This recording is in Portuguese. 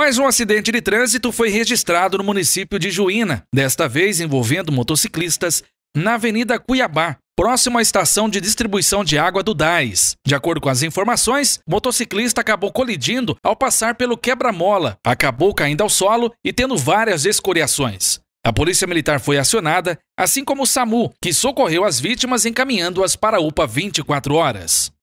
Mais um acidente de trânsito foi registrado no município de Juína, desta vez envolvendo motociclistas na Avenida Cuiabá, próximo à estação de distribuição de água do DAIS. De acordo com as informações, o motociclista acabou colidindo ao passar pelo quebra-mola, acabou caindo ao solo e tendo várias escoriações. A Polícia Militar foi acionada, assim como o SAMU, que socorreu as vítimas encaminhando-as para a UPA 24 horas.